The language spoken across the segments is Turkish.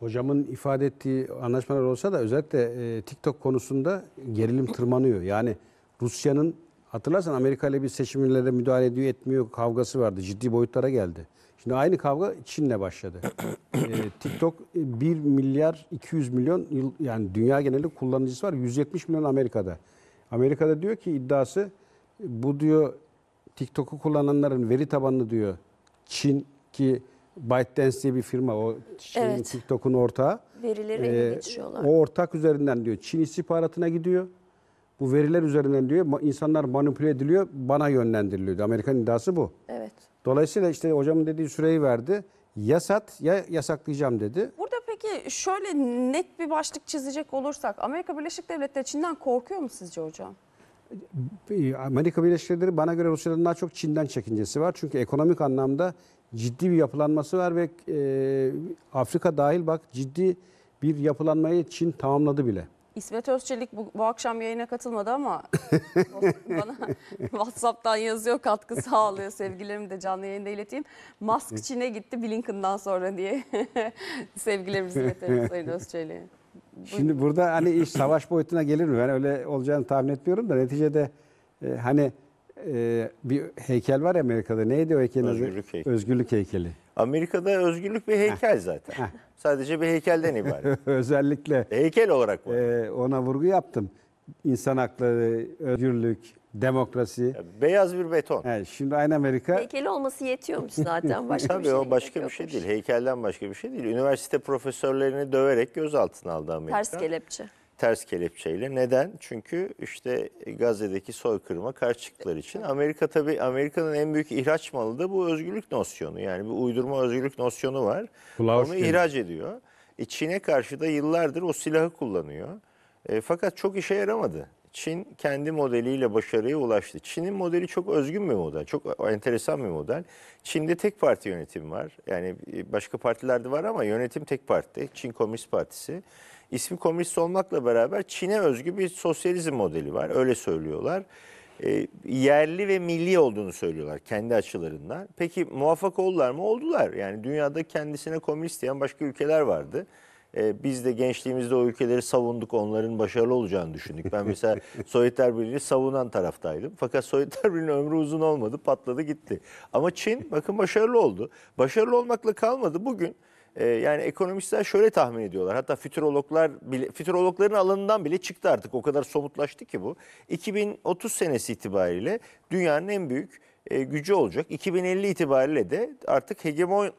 hocamın ifade ettiği anlaşmalar olsa da özellikle e, TikTok konusunda gerilim tırmanıyor. Yani Rusya'nın hatırlarsan Amerika ile bir seçimlere müdahale ediyor etmiyor kavgası vardı. Ciddi boyutlara geldi. Şimdi aynı kavga Çin'le başladı. e, TikTok 1 milyar 200 milyon yıl, yani dünya geneli kullanıcısı var. 170 milyon Amerika'da. Amerika'da diyor ki iddiası bu diyor TikTok'u kullananların veri tabanını diyor Çin ki ByteDance diye bir firma o şeyin, evet. TikTok'un ortağı. Verileri ee, geçiriyorlar. O ortak üzerinden diyor Çin istihbaratına gidiyor. Bu veriler üzerinden diyor insanlar manipüle ediliyor, bana yönlendiriliyor. Amerikan iddiası bu. Evet. Dolayısıyla işte hocamın dediği süreyi verdi. Ya sat ya yasaklayacağım dedi. Burada peki şöyle net bir başlık çizecek olursak Amerika Birleşik Devletleri Çin'den korkuyor mu sizce hocam? Ee, Amerika Birleşik Devletleri bana göre Rusya'dan daha çok Çin'den çekincesi var. Çünkü ekonomik anlamda ciddi bir yapılanması var ve e, Afrika dahil bak ciddi bir yapılanmayı Çin tamamladı bile. İsmet Özçelik bu, bu akşam yayına katılmadı ama bana WhatsApp'tan yazıyor katkı sağlıyor. Sevgilerimi de canlı yayında ileteyim. Musk Çin'e gitti Blinken'dan sonra diye sevgilerimizi iletelim Sayın Özçelik'e. Şimdi burada hani iş savaş boyutuna gelir mi? Ben öyle olacağını tahmin etmiyorum da neticede e, hani e, bir heykel var ya Amerika'da. Neydi o heykelin Özgürlük adı? heykeli. Özgürlük heykeli. Amerika'da özgürlük bir heykel zaten. Sadece bir heykelden ibaret. Özellikle Heykel olarak var. e, ona vurgu yaptım. İnsan hakları, özgürlük, Demokrasi. Beyaz bir beton. Evet, şimdi aynı Amerika. Heykeli olması yetiyormuş zaten başka Tabii bir şey. o başka bir şey değil. Heykelden başka bir şey değil. Üniversite profesörlerini döverek gözaltına aldı Amerika. Ters kelepçe. Ters kelepçeyle. Neden? Çünkü işte Gazze'deki soykırıma karşı çıktıkları için. Amerika tabii Amerika'nın en büyük ihraç malı da bu özgürlük nosyonu. Yani bir uydurma özgürlük nosyonu var. Kulağı Onu ihraç ediyor. E, Çin'e karşı da yıllardır o silahı kullanıyor. E, fakat çok işe yaramadı. Çin kendi modeliyle başarıya ulaştı. Çin'in modeli çok özgün bir model, çok enteresan bir model. Çin'de tek parti yönetim var. Yani e, başka partilerde var ama yönetim tek parti. Çin Komünist Partisi. İsmi komünist olmakla beraber Çin'e özgü bir sosyalizm modeli var. Öyle söylüyorlar. E, yerli ve milli olduğunu söylüyorlar kendi açılarından. Peki muvaffak oldular mı? Oldular. Yani dünyada kendisine komünist diyen başka ülkeler vardı. E, biz de gençliğimizde o ülkeleri savunduk, onların başarılı olacağını düşündük. Ben mesela Sovyetler Birliği'ni savunan taraftaydım. Fakat Sovyetler Birliği'nin ömrü uzun olmadı, patladı gitti. Ama Çin bakın başarılı oldu. Başarılı olmakla kalmadı. Bugün e, yani ekonomistler şöyle tahmin ediyorlar. Hatta fütürologlar bile, fütürologların alanından bile çıktı artık. O kadar somutlaştı ki bu. 2030 senesi itibariyle dünyanın en büyük e, gücü olacak. 2050 itibariyle de artık hegemon,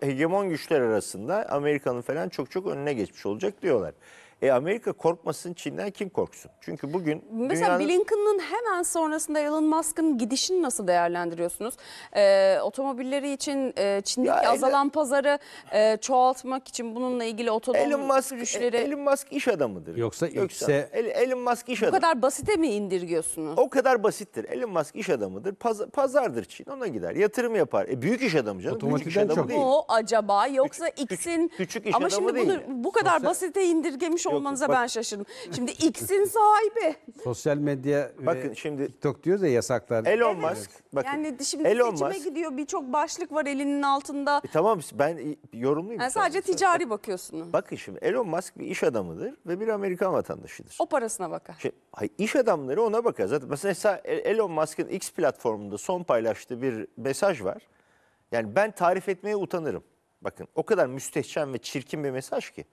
hegemon güçler arasında Amerika'nın falan çok çok önüne geçmiş olacak diyorlar. E Amerika korkmasın Çin'den kim korksun? Çünkü bugün Mesela dünyanın... Blinken'ın hemen sonrasında Elon Musk'ın gidişini nasıl değerlendiriyorsunuz? Ee, otomobilleri için e, Çin'deki ya azalan Elon... pazarı e, çoğaltmak için bununla ilgili otonom Elon Musk, sürüşleri... Elon Musk iş adamıdır. Yoksa, Yoksa X'e... Elon Musk iş adamı. O kadar basite mi indirgiyorsunuz? O kadar basittir. Elon Musk iş adamıdır. Paz pazardır Çin ona gider. Yatırım yapar. E, büyük iş adamı canım. Otomatikten büyük iş adamı çok. değil. O acaba yoksa X'in... Küçük, küçük iş Ama adamı şimdi bunu, değil. bu kadar Sosyal... basite indirgemiş yok, olmanıza yok. ben şaşırdım. Şimdi X'in sahibi. Sosyal medya Bakın ve şimdi TikTok diyoruz ya yasaklar. Elon Evet. Musk bakın. Yani şimdi Elon seçime Musk. gidiyor birçok başlık var elinin altında. E, tamam ben yorumluyum. Yani sadece anda. ticari bakıyorsunuz. Bakın şimdi Elon Musk bir iş adamıdır ve bir Amerikan vatandaşıdır. O parasına bakar. Şimdi, hayır, iş adamları ona bakar. Zaten mesela e, Elon Musk'ın X platformunda son paylaştığı bir mesaj var. Yani ben tarif etmeye utanırım. Bakın o kadar müstehcen ve çirkin bir mesaj ki.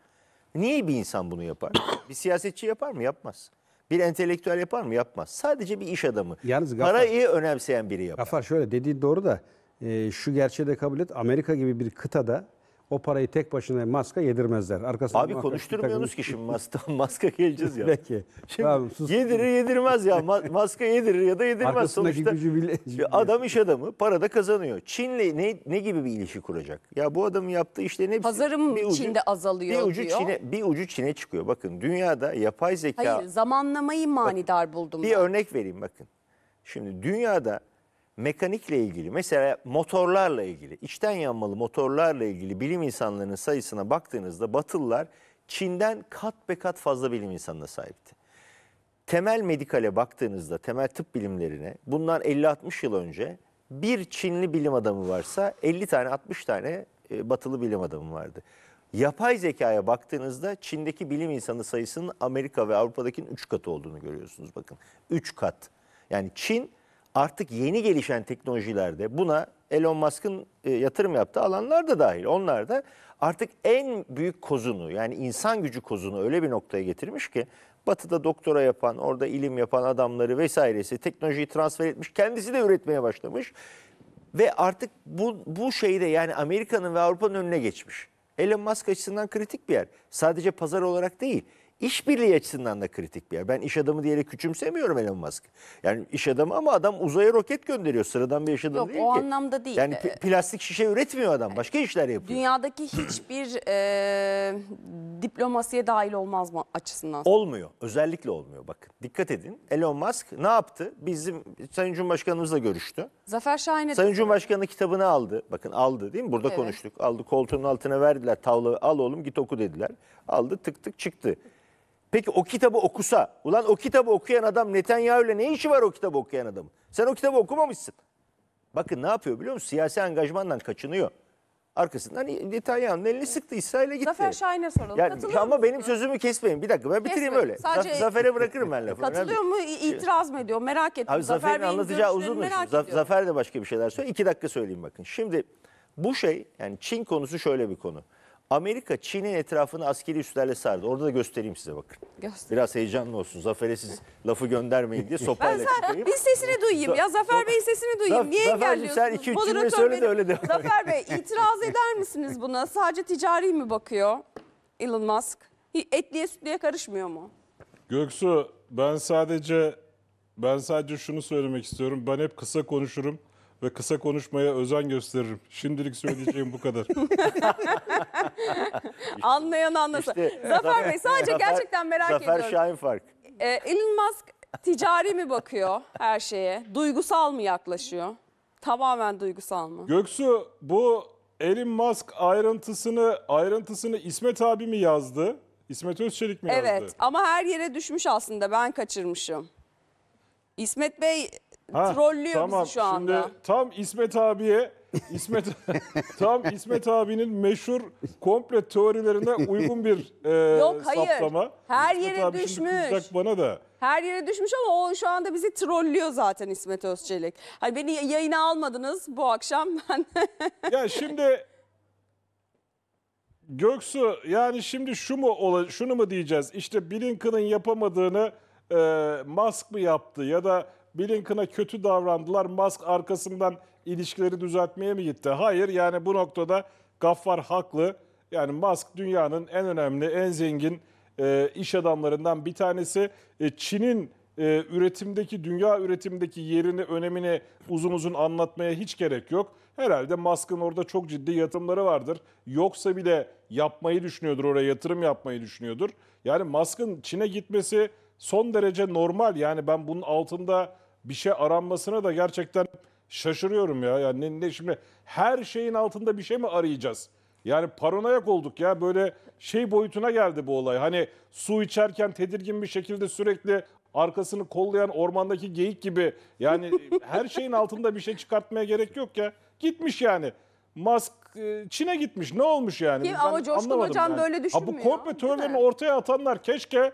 Niye bir insan bunu yapar? Bir siyasetçi yapar mı? Yapmaz. Bir entelektüel yapar mı? Yapmaz. Sadece bir iş adamı. Yalnız Gaffar, Parayı önemseyen biri yapar. Gafar şöyle dediği doğru da e, şu gerçeği de kabul et. Amerika gibi bir kıtada o parayı tek başına maska yedirmezler. Arkasından Abi konuşturmuyorsunuz ki şimdi maska, maska geleceğiz ya. Peki. Şimdi tamam, sus. yedirir yedirmez ya. Ma maska yedirir ya da yedirmez Arkasındaki sonuçta. Gücü bile... Adam iş adamı para da kazanıyor. Çin'le ne, ne gibi bir ilişki kuracak? Ya bu adamın yaptığı işte ne? Pazarım bir ucu, Çin'de azalıyor bir ucu diyor. Çin'e, bir ucu Çin'e çıkıyor. Bakın dünyada yapay zeka... Hayır zamanlamayı manidar buldum. Bir ben. örnek vereyim bakın. Şimdi dünyada mekanikle ilgili mesela motorlarla ilgili içten yanmalı motorlarla ilgili bilim insanlarının sayısına baktığınızda Batılılar Çin'den kat be kat fazla bilim insanına sahipti. Temel medikale baktığınızda temel tıp bilimlerine bundan 50-60 yıl önce bir Çinli bilim adamı varsa 50 tane 60 tane e, batılı bilim adamı vardı. Yapay zekaya baktığınızda Çin'deki bilim insanı sayısının Amerika ve Avrupa'dakinin 3 katı olduğunu görüyorsunuz bakın. 3 kat. Yani Çin artık yeni gelişen teknolojilerde buna Elon Musk'ın e, yatırım yaptığı alanlar da dahil. Onlar da artık en büyük kozunu yani insan gücü kozunu öyle bir noktaya getirmiş ki Batı'da doktora yapan, orada ilim yapan adamları vesairesi teknolojiyi transfer etmiş, kendisi de üretmeye başlamış ve artık bu bu şeyde yani Amerika'nın ve Avrupa'nın önüne geçmiş. Elon Musk açısından kritik bir yer. Sadece pazar olarak değil. İşbirliği açısından da kritik bir yer. Ben iş adamı diyerek küçümsemiyorum Elon Musk. Yani iş adamı ama adam uzaya roket gönderiyor. Sıradan bir iş adamı Yok, değil ki. o anlamda değil. Yani pl ee, plastik şişe üretmiyor adam. Başka e, işler yapıyor. Dünyadaki hiçbir e, diplomasiye dahil olmaz mı açısından? Olmuyor. Özellikle olmuyor. Bakın dikkat edin. Elon Musk ne yaptı? Bizim Sayın Cumhurbaşkanımızla görüştü. Zafer Şahin'e Sayın Cumhurbaşkanı kitabını aldı. Bakın aldı değil mi? Burada evet. konuştuk. Aldı Koltuğun altına verdiler. Tavla al oğlum git oku dediler. Aldı tık tık çıktı. Peki o kitabı okusa, ulan o kitabı okuyan adam Netanyahu'yla ne işi var o kitabı okuyan adam? Sen o kitabı okumamışsın. Bakın ne yapıyor biliyor musun? Siyasi angajmandan kaçınıyor. Arkasından Netanyahu'nun elini sıktı İsrail'e gitti. Zafer Şahin'e soralım. Yani, Katılıyor ama musun? benim sözümü kesmeyin. Bir dakika ben bitireyim Kesme. öyle. Sadece... Zafer'e bırakırım ben lafı. Katılıyor mu İtiraz mı ediyor merak ettim. Abi, Zafer Zafer'in anlatacağı uzun şey. merak Zafer de başka bir şeyler söylüyor. İki dakika söyleyeyim bakın. Şimdi bu şey yani Çin konusu şöyle bir konu. Amerika Çin'in etrafını askeri üslerle sardı. Orada da göstereyim size bakın. Göster. Biraz heyecanlı olsun. Zafer'e siz lafı göndermeyin diye sopayla ben çıkayım. Bir sesini duyayım ya. Zafer Bey sesini duyayım. Niye engelliyorsunuz? Zafer sen 2 3 cümle söyle de öyle devam Zafer Bey itiraz eder misiniz buna? Sadece ticari mi bakıyor Elon Musk? Etliye sütlüye karışmıyor mu? Göksu ben sadece ben sadece şunu söylemek istiyorum. Ben hep kısa konuşurum ve kısa konuşmaya özen gösteririm. Şimdilik söyleyeceğim bu kadar. Anlayan anlasın. İşte, Zafer Bey sadece gerçekten merak Zafer ediyorum. Zafer Şahin fark. Ee, Elon Musk ticari mi bakıyor her şeye? Duygusal mı yaklaşıyor? Tamamen duygusal mı? Göksu bu Elon Musk ayrıntısını ayrıntısını İsmet abi mi yazdı? İsmet Özçelik mi evet, yazdı? Evet ama her yere düşmüş aslında ben kaçırmışım. İsmet Bey Ha, trollüyor tamam. bizi şu anda. Şimdi tam İsmet abiye İsmet tam İsmet abinin meşhur komple teorilerine uygun bir e, Yok, hayır. saplama. Her İsmet yere düşmüş. bana da. Her yere düşmüş ama o şu anda bizi trollüyor zaten İsmet Özçelik. Hani beni yayına almadınız bu akşam ben. Ya şimdi Göksu yani şimdi şu mu ola- şunu mu diyeceğiz? İşte Blinken'ın yapamadığını e, Musk mı yaptı ya da Blinken'a kötü davrandılar. Musk arkasından ilişkileri düzeltmeye mi gitti? Hayır yani bu noktada Gaffar haklı. Yani Musk dünyanın en önemli, en zengin e, iş adamlarından bir tanesi. E, Çin'in e, üretimdeki, dünya üretimdeki yerini, önemini uzun uzun anlatmaya hiç gerek yok. Herhalde Musk'ın orada çok ciddi yatırımları vardır. Yoksa bile yapmayı düşünüyordur, oraya yatırım yapmayı düşünüyordur. Yani Musk'ın Çin'e gitmesi son derece normal. Yani ben bunun altında bir şey aranmasına da gerçekten şaşırıyorum ya. Yani ne, ne şimdi her şeyin altında bir şey mi arayacağız? Yani paranoyak olduk ya böyle şey boyutuna geldi bu olay. Hani su içerken tedirgin bir şekilde sürekli arkasını kollayan ormandaki geyik gibi. Yani her şeyin altında bir şey çıkartmaya gerek yok ya. Gitmiş yani. Musk e, Çin'e gitmiş. Ne olmuş yani? Ki, ama Ben Coşkun anlamadım Hocam yani. böyle Ha, bu komplo değil teorilerini ortaya atanlar keşke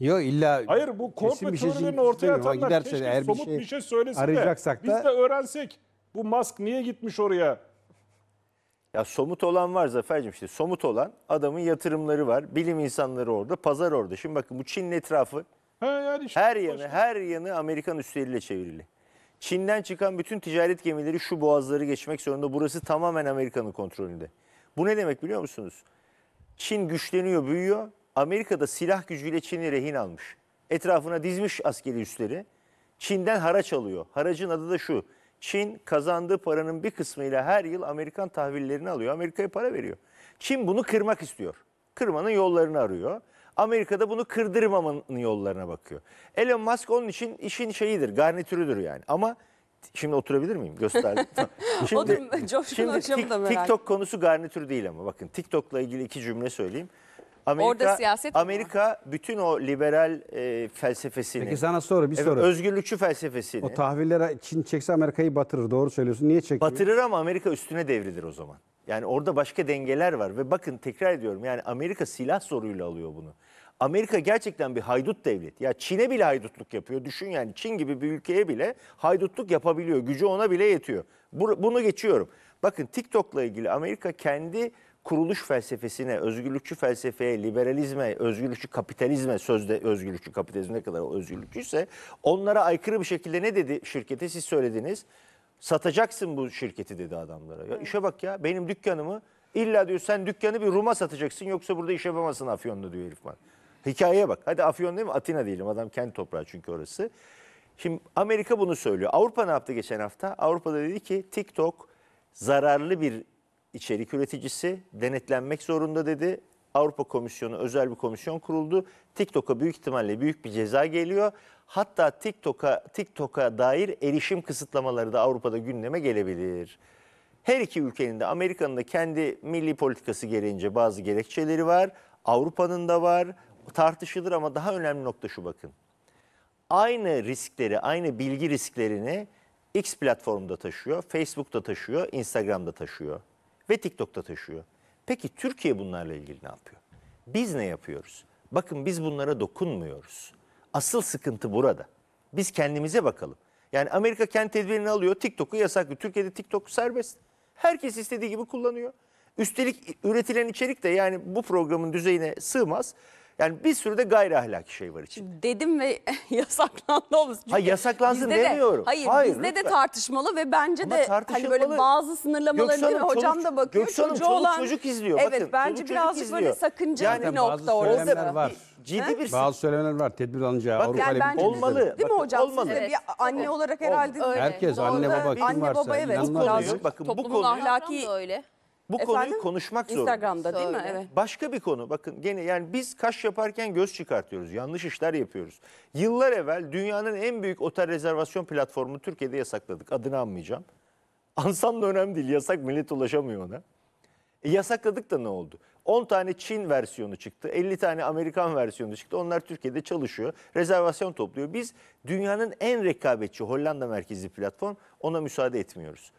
Yok illa Hayır bu kesin korku bir şey teorilerini ortaya istemiyorum. Ama atanlar giderse keşke eğer somut şey bir şey söylesin de arayacaksak biz de öğrensek. Bu mask niye gitmiş oraya? Ya somut olan var Zafer'cim işte somut olan adamın yatırımları var. Bilim insanları orada, pazar orada. Şimdi bakın bu Çin'in etrafı He yani işte her yanı her yanı Amerikan üsleriyle çevrili. Çin'den çıkan bütün ticaret gemileri şu boğazları geçmek zorunda. Burası tamamen Amerika'nın kontrolünde. Bu ne demek biliyor musunuz? Çin güçleniyor, büyüyor. Amerika'da silah gücüyle Çin'i rehin almış. Etrafına dizmiş askeri üsleri. Çin'den haraç alıyor. Haracın adı da şu. Çin kazandığı paranın bir kısmıyla her yıl Amerikan tahvillerini alıyor. Amerika'ya para veriyor. Çin bunu kırmak istiyor. Kırmanın yollarını arıyor. Amerika'da bunu kırdırmamanın yollarına bakıyor. Elon Musk onun için işin şeyidir, garnitürüdür yani. Ama şimdi oturabilir miyim? Gösterdim. şimdi, Otur, Coşkun şimdi TikTok merak. konusu garnitür değil ama bakın TikTok'la ilgili iki cümle söyleyeyim. Amerika, Orada siyaset mi Amerika bütün o liberal e, felsefesini, Peki sana soru bir evet, soru. özgürlükçü felsefesini O tahvillere Çin çekse Amerika'yı batırır. Doğru söylüyorsun. Niye çekmiyor? batırır ama Amerika üstüne devrilir o zaman. Yani orada başka dengeler var ve bakın tekrar ediyorum yani Amerika silah soruyla alıyor bunu. Amerika gerçekten bir haydut devlet. Ya Çin'e bile haydutluk yapıyor. Düşün yani Çin gibi bir ülkeye bile haydutluk yapabiliyor. Gücü ona bile yetiyor. Bunu geçiyorum. Bakın TikTok'la ilgili Amerika kendi kuruluş felsefesine, özgürlükçü felsefeye, liberalizme, özgürlükçü kapitalizme, sözde özgürlükçü kapitalizm ne kadar özgürlükçüyse onlara aykırı bir şekilde ne dedi şirkete siz söylediniz? Satacaksın bu şirketi dedi adamlara. Ya işe bak ya benim dükkanımı illa diyor sen dükkanı bir Rum'a satacaksın yoksa burada iş yapamazsın Afyon'da diyor herif bana. Hikayeye bak. Hadi Afyon değil mi? Atina değilim. Adam kendi toprağı çünkü orası. Şimdi Amerika bunu söylüyor. Avrupa ne yaptı geçen hafta? Avrupa'da dedi ki TikTok zararlı bir içerik üreticisi denetlenmek zorunda dedi. Avrupa Komisyonu özel bir komisyon kuruldu. TikTok'a büyük ihtimalle büyük bir ceza geliyor. Hatta TikTok'a TikTok'a dair erişim kısıtlamaları da Avrupa'da gündeme gelebilir. Her iki ülkenin de Amerika'nın da kendi milli politikası gereğince bazı gerekçeleri var. Avrupa'nın da var. Tartışılır ama daha önemli nokta şu bakın. Aynı riskleri, aynı bilgi risklerini X platformda taşıyor, Facebook'ta taşıyor, Instagram'da taşıyor ve TikTok'ta taşıyor. Peki Türkiye bunlarla ilgili ne yapıyor? Biz ne yapıyoruz? Bakın biz bunlara dokunmuyoruz. Asıl sıkıntı burada. Biz kendimize bakalım. Yani Amerika kendi tedbirini alıyor. TikTok'u yasaklı. Türkiye'de TikTok serbest. Herkes istediği gibi kullanıyor. Üstelik üretilen içerik de yani bu programın düzeyine sığmaz. Yani bir sürü de gayri ahlaki şey var içinde. Dedim ve yasaklandı olmuş. Çünkü ha yasaklansın bizde demiyorum. De, hayır, hayır bizde lütfen. de tartışmalı ve bence Ama de hani böyle bazı sınırlamaları değil mi? Hocam çoluk, da bakıyor. Göksu çocuğu olan... çocuk izliyor. Evet Bakın, bence birazcık izliyor. böyle sakıncalı yani, bir nokta orada. Var. Ciddi bir bazı söylemeler var. Tedbir alınacağı Bak, Avrupa yani olmalı. Değil mi hocam? Olmalı. Siz bir anne olarak herhalde. Herkes anne baba kim varsa. Anne baba evet. Bu konuyu, bakın bu konu. ahlaki öyle. Bu Efendim? konuyu konuşmak zor. Instagram'da değil mi? Evet. Başka bir konu bakın gene yani biz kaş yaparken göz çıkartıyoruz. Yanlış işler yapıyoruz. Yıllar evvel dünyanın en büyük otel rezervasyon platformunu Türkiye'de yasakladık. Adını anmayacağım. Ansam da önemli değil. Yasak millet ulaşamıyor ona. E, yasakladık da ne oldu? 10 tane Çin versiyonu çıktı, 50 tane Amerikan versiyonu çıktı. Onlar Türkiye'de çalışıyor, rezervasyon topluyor. Biz dünyanın en rekabetçi Hollanda merkezli platform ona müsaade etmiyoruz.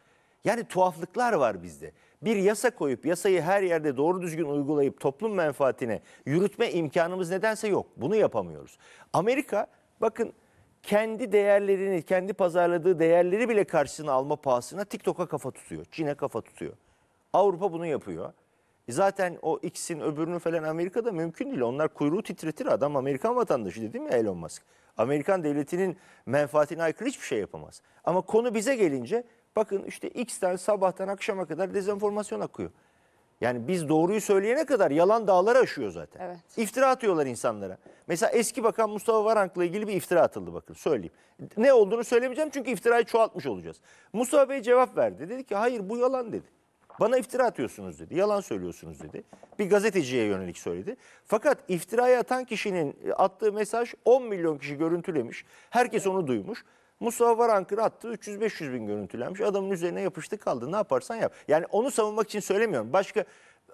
Yani tuhaflıklar var bizde bir yasa koyup yasayı her yerde doğru düzgün uygulayıp toplum menfaatine yürütme imkanımız nedense yok. Bunu yapamıyoruz. Amerika bakın kendi değerlerini, kendi pazarladığı değerleri bile karşısına alma pahasına TikTok'a kafa tutuyor. Çin'e kafa tutuyor. Avrupa bunu yapıyor. E zaten o X'in öbürünü falan Amerika'da mümkün değil. Onlar kuyruğu titretir. Adam Amerikan vatandaşı dedim ya Elon Musk. Amerikan devletinin menfaatine aykırı hiçbir şey yapamaz. Ama konu bize gelince Bakın işte X'ten sabahtan akşama kadar dezenformasyon akıyor. Yani biz doğruyu söyleyene kadar yalan dağları aşıyor zaten. Evet. İftira atıyorlar insanlara. Mesela eski bakan Mustafa Varank'la ilgili bir iftira atıldı bakın söyleyeyim. Ne olduğunu söylemeyeceğim çünkü iftirayı çoğaltmış olacağız. Mustafa Bey cevap verdi. Dedi ki hayır bu yalan dedi. Bana iftira atıyorsunuz dedi. Yalan söylüyorsunuz dedi. Bir gazeteciye yönelik söyledi. Fakat iftira'yı atan kişinin e, attığı mesaj 10 milyon kişi görüntülemiş. Herkes onu duymuş. Mustafa Varankır attı 300-500 bin görüntülenmiş. Adamın üzerine yapıştı kaldı. Ne yaparsan yap. Yani onu savunmak için söylemiyorum. Başka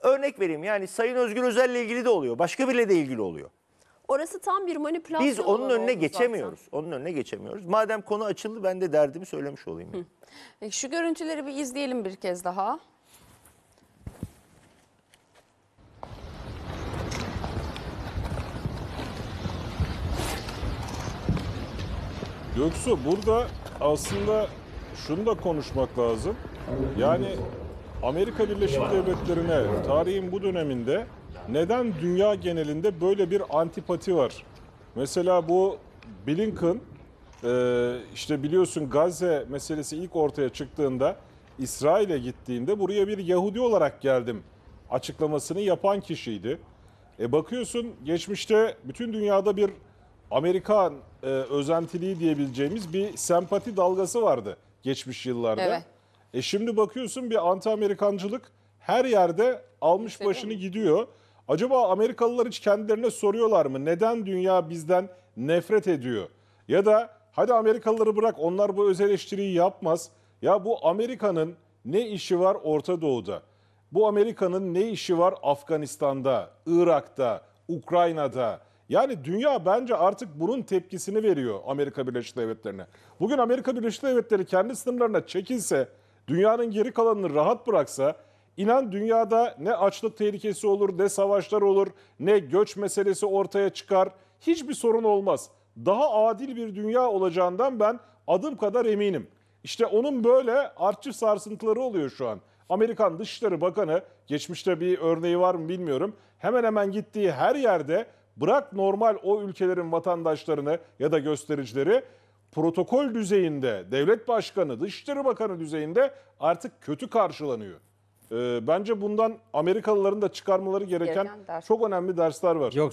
örnek vereyim. Yani Sayın Özgür Özel'le ilgili de oluyor. Başka biriyle de ilgili oluyor. Orası tam bir manipülasyon. Biz onun önüne geçemiyoruz. Zaten. Onun önüne geçemiyoruz. Madem konu açıldı ben de derdimi söylemiş olayım. Yani. E, şu görüntüleri bir izleyelim bir kez daha. Göksu burada aslında şunu da konuşmak lazım. Yani Amerika Birleşik Devletleri'ne tarihin bu döneminde neden dünya genelinde böyle bir antipati var? Mesela bu Blinken e, işte biliyorsun Gazze meselesi ilk ortaya çıktığında İsrail'e gittiğinde buraya bir Yahudi olarak geldim açıklamasını yapan kişiydi. E bakıyorsun geçmişte bütün dünyada bir Amerikan e, özentiliği diyebileceğimiz bir sempati dalgası vardı geçmiş yıllarda. Evet. E şimdi bakıyorsun bir anti Amerikancılık her yerde almış Kesinlikle. başını gidiyor. Acaba Amerikalılar hiç kendilerine soruyorlar mı? Neden dünya bizden nefret ediyor? Ya da hadi Amerikalıları bırak onlar bu öz eleştiriyi yapmaz. Ya bu Amerika'nın ne işi var Orta Doğu'da? Bu Amerika'nın ne işi var Afganistan'da, Irak'ta, Ukrayna'da? Yani dünya bence artık bunun tepkisini veriyor Amerika Birleşik Devletleri'ne. Bugün Amerika Birleşik Devletleri kendi sınırlarına çekilse, dünyanın geri kalanını rahat bıraksa, inan dünyada ne açlık tehlikesi olur, ne savaşlar olur, ne göç meselesi ortaya çıkar. Hiçbir sorun olmaz. Daha adil bir dünya olacağından ben adım kadar eminim. İşte onun böyle artçı sarsıntıları oluyor şu an. Amerikan Dışişleri Bakanı geçmişte bir örneği var mı bilmiyorum. Hemen hemen gittiği her yerde bırak normal o ülkelerin vatandaşlarını ya da göstericileri protokol düzeyinde, devlet başkanı, dışişleri bakanı düzeyinde artık kötü karşılanıyor. Ee, bence bundan Amerikalıların da çıkarmaları gereken, çok önemli dersler var. Yok